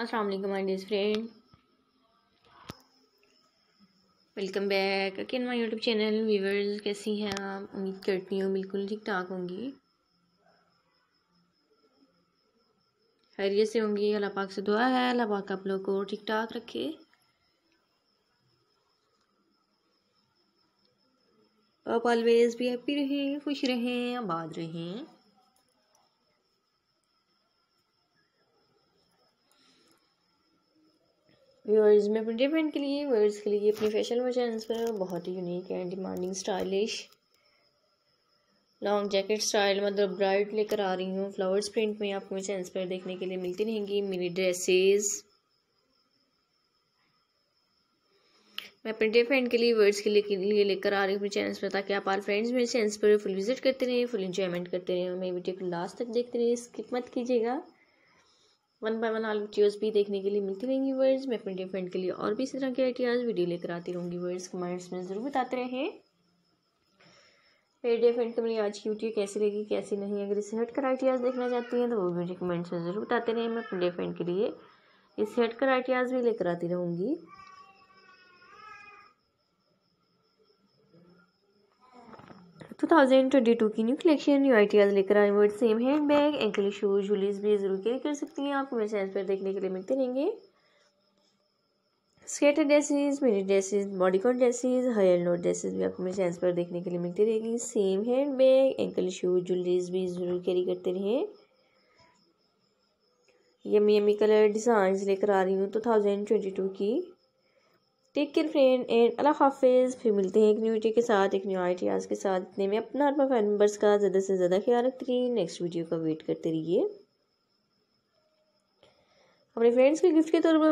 अस्सलाम वालेकुम my dear friend welcome back again my YouTube channel viewers कैसी हैं आप उम्मीद करती हूँ बिल्कुल ठीक ठाक होंगी खैरियत से होंगी अल्लाह पाक से दुआ है अल्लाह पाक आप लोग को ठीक ठाक रखे आप ऑलवेज भी हैप्पी रहें खुश रहें आबाद रहें व्यूअर्स में अपने डिफरेंट के लिए व्यूअर्स के लिए अपनी फैशन मचानस पर बहुत ही unique and demanding stylish long jacket style मतलब ब्राइट लेकर आ रही हूँ फ्लावर्स प्रिंट में आपको मेरे चैनल पर देखने के लिए मिलती रहेंगी मिनी ड्रेसेस मैं अपने डे फ्रेंड के लिए वर्ड्स के लिए, लिए लेकर आ रही हूँ अपने चैनल पर ताकि आप आर फ्रेंड्स मेरे चैनल पर फुल विजिट करते रहें फुल इंजॉयमेंट करते रहें और मेरी वीडियो को लास्ट तक देखते रहें स्किप मत कीजिएगा one by one all videos भी देखने के लिए मिलती रहेंगी वर्ड्स मैं अपने डिफरेंट के लिए और भी इसी तरह के आइडियाज़ वीडियो लेकर आती रहूँगी वर्ड्स कमेंट्स में ज़रूर बताते रहें मेरे डे फ्रेंड तुम्हें आज की वीडियो कैसी लगी कैसी नहीं अगर इसे हट कर आइडियाज़ देखना चाहती हैं तो वो भी कमेंट्स में ज़रूर बताते रहें मैं अपने डे फ्रेंड के लिए इसे हट कर आइडियाज़ भी लेकर आती रहूँगी 2022 की न्यू कलेक्शन न्यू आइडियाज लेकर आए हुए same hand bag ankle shoes jewellery भी जरूर कैरी कर सकती हैं आपको मेरे चैनल पर देखने के लिए मिलते रहेंगे स्केटर ड्रेसेस मेरी ड्रेसेस बॉडीकॉन ड्रेसेस हेयर नोट ड्रेसेस भी आपको मेरे चैनल पर देखने के लिए मिलती रहेगी same hand bag ankle shoes jewellery भी जरूर कैरी करते रहें यमी यमी कलर डिजाइन लेकर आ रही हूँ टू थाउजेंड ट्वेंटी टू की टेक केयर फ्रेंड एंड अल्लाह हाफिज़ फिर मिलते हैं एक न्यू वीडियो के साथ एक न्यू आइडियाज़ के साथ इतने में अपना और फैन मेम्बर्स का ज़्यादा से ज़्यादा ख्याल रखती रहिए नेक्स्ट वीडियो का वेट करते रहिए अपने फ्रेंड्स के गिफ्ट के तौर पर